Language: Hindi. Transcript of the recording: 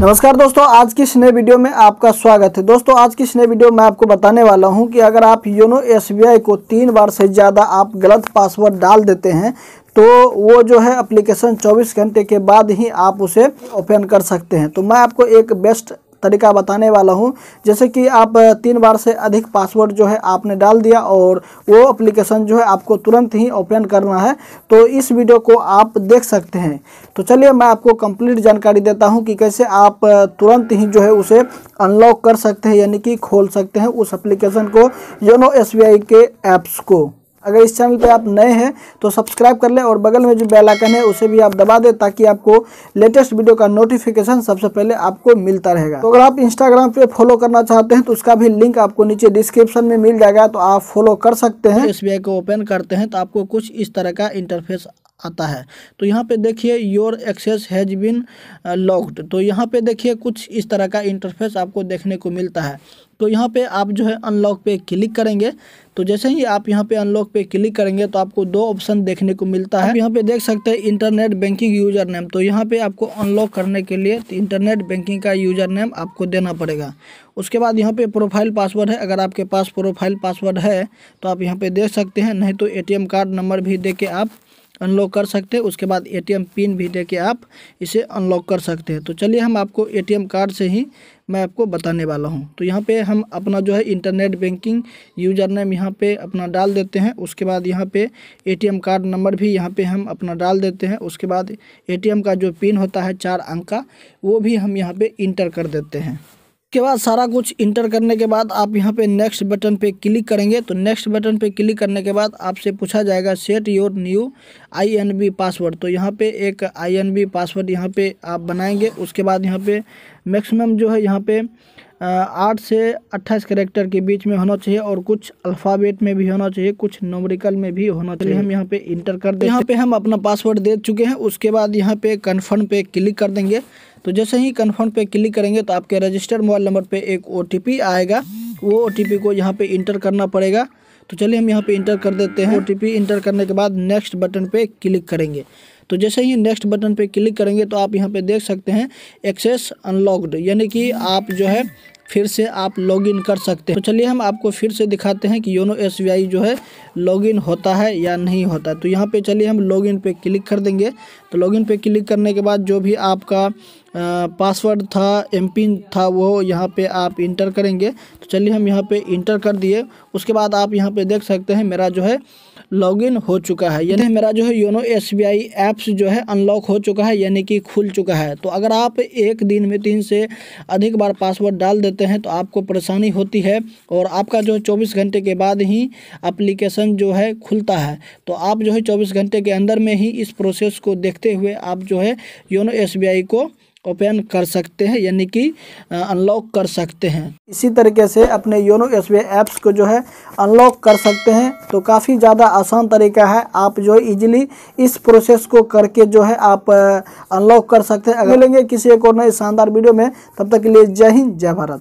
नमस्कार दोस्तों आज की इस नए वीडियो में आपका स्वागत है दोस्तों आज की इस नए वीडियो में आपको बताने वाला हूं कि अगर आप योनो एसबीआई को तीन बार से ज़्यादा आप गलत पासवर्ड डाल देते हैं तो वो जो है एप्लीकेशन 24 घंटे के बाद ही आप उसे ओपन कर सकते हैं तो मैं आपको एक बेस्ट तरीका बताने वाला हूँ जैसे कि आप तीन बार से अधिक पासवर्ड जो है आपने डाल दिया और वो अप्लीकेशन जो है आपको तुरंत ही ओपन करना है तो इस वीडियो को आप देख सकते हैं तो चलिए मैं आपको कंप्लीट जानकारी देता हूँ कि कैसे आप तुरंत ही जो है उसे अनलॉक कर सकते हैं यानी कि खोल सकते हैं उस एप्लीकेशन को योनो एस के ऐप्स को अगर इस चैनल पे आप नए हैं तो सब्सक्राइब कर लें और बगल में जो बेल आइकन है उसे भी आप दबा दें ताकि आपको लेटेस्ट वीडियो का नोटिफिकेशन सबसे पहले आपको मिलता रहेगा तो अगर आप इंस्टाग्राम पे फॉलो करना चाहते हैं तो उसका भी लिंक आपको नीचे डिस्क्रिप्शन में मिल जाएगा तो आप फॉलो कर सकते हैं एस को ओपन करते हैं तो आपको कुछ इस तरह का इंटरफेस आता है तो यहाँ पे देखिए your access has been locked तो यहाँ पे देखिए कुछ इस तरह का इंटरफेस आपको देखने को मिलता है तो यहाँ पे आप जो है अनलॉक पे क्लिक करेंगे तो जैसे ही आप यहाँ पे अनलॉक पे क्लिक करेंगे तो आपको दो ऑप्शन देखने को मिलता है यहाँ पे देख सकते हैं इंटरनेट बैंकिंग यूजर नेम तो यहाँ पे आपको अनलॉक करने के लिए तो इंटरनेट बैंकिंग का यूजर नेम आपको देना पड़ेगा उसके बाद यहाँ पे प्रोफाइल पासवर्ड है अगर आपके पास प्रोफाइल पासवर्ड है तो आप यहाँ पर देख सकते हैं नहीं तो ए कार्ड नंबर भी दे के आप अनलॉक कर सकते हैं उसके बाद एटीएम पिन भी दे के आप इसे अनलॉक कर सकते हैं तो चलिए हम आपको एटीएम कार्ड से ही मैं आपको बताने वाला हूं तो यहाँ पे हम अपना जो है इंटरनेट बैंकिंग यूजर नेम यहाँ पे अपना डाल देते हैं उसके बाद यहाँ पे एटीएम कार्ड नंबर भी यहाँ पे हम अपना डाल देते हैं उसके बाद ए का जो पिन होता है चार अंक का वो भी हम यहाँ पर इंटर कर देते हैं उसके बाद सारा कुछ इंटर करने के बाद आप यहाँ पे नेक्स्ट बटन पे क्लिक करेंगे तो नेक्स्ट बटन पे क्लिक करने के बाद आपसे पूछा जाएगा set your new I password तो यहाँ पे एक आई पासवर्ड यहाँ पे आप बनाएंगे उसके बाद यहाँ पे मैक्सिमम जो है यहाँ पे आठ से अट्ठाईस करेक्टर के बीच में होना चाहिए और कुछ अल्फ़ाबेट में भी होना चाहिए कुछ नोमरिकल में भी होना चाहिए हम यहाँ पे इंटर कर दें यहाँ पे हम अपना पासवर्ड दे चुके हैं उसके बाद यहाँ पे कन्फर्म पे क्लिक कर देंगे तो जैसे ही कन्फर्म पे क्लिक करेंगे तो आपके रजिस्टर्ड मोबाइल नंबर पर एक ओ आएगा वो ओ को यहाँ पर इंटर करना पड़ेगा तो चलिए हम यहाँ पे इंटर कर देते हैं ओ इंटर करने के बाद नेक्स्ट बटन पे क्लिक करेंगे तो जैसे ही नेक्स्ट बटन पे क्लिक करेंगे तो आप यहाँ पे देख सकते हैं एक्सेस अनलॉक्ड यानी कि आप जो है फिर से आप लॉगिन कर सकते हैं तो चलिए हम आपको फिर से दिखाते हैं कि योनो एस जो है लॉगिन होता है या नहीं होता तो यहाँ पे चलिए हम लॉगिन पे क्लिक कर देंगे तो लॉगिन पे क्लिक करने के बाद जो भी आपका पासवर्ड था एम पिन था वो यहाँ पे आप इंटर करेंगे तो चलिए हम यहाँ पे इंटर कर दिए उसके बाद आप यहाँ पे देख सकते हैं मेरा जो है लॉगिन हो चुका है यानी मेरा जो है YONO S B I apps जो है अनलॉक हो चुका है यानी कि खुल चुका है तो अगर आप एक दिन में तीन से अधिक बार पासवर्ड डाल देते हैं तो आपको परेशानी होती है और आपका जो है चौबीस घंटे के बाद ही अप्लीकेशन जो है खुलता है तो आप जो है चौबीस घंटे के अंदर में ही इस प्रोसेस को देखते हुए आप जो है योनो एस को ओपन कर सकते हैं यानी कि अनलॉक कर सकते हैं इसी तरीके से अपने योनो एस ऐप्स को जो है अनलॉक कर सकते हैं तो काफ़ी ज़्यादा आसान तरीका है आप जो है ईजिली इस प्रोसेस को करके जो है आप अनलॉक कर सकते हैं अगर लेंगे किसी एक और नए शानदार वीडियो में तब तक के लिए जय हिंद जय भारत